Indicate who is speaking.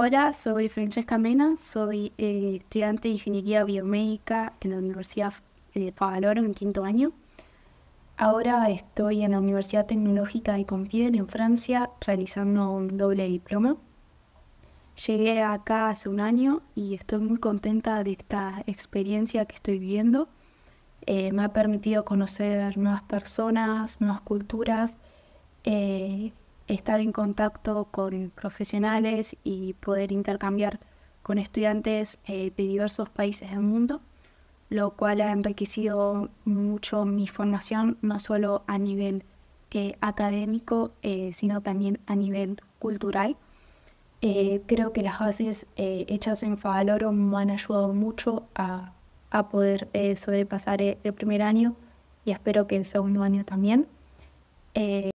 Speaker 1: Hola, soy Francesca Mena, soy eh, estudiante de Ingeniería Biomédica en la Universidad eh, de Favaloro en quinto año. Ahora estoy en la Universidad Tecnológica de Compiègne en Francia realizando un doble diploma. Llegué acá hace un año y estoy muy contenta de esta experiencia que estoy viviendo. Eh, me ha permitido conocer nuevas personas, nuevas culturas estar en contacto con profesionales y poder intercambiar con estudiantes eh, de diversos países del mundo, lo cual ha enriquecido mucho mi formación, no solo a nivel eh, académico, eh, sino también a nivel cultural. creo que las bases hechas en Favaloro me han ayudado mucho a, a poder sobrepasar el primer año y espero que el segundo año también.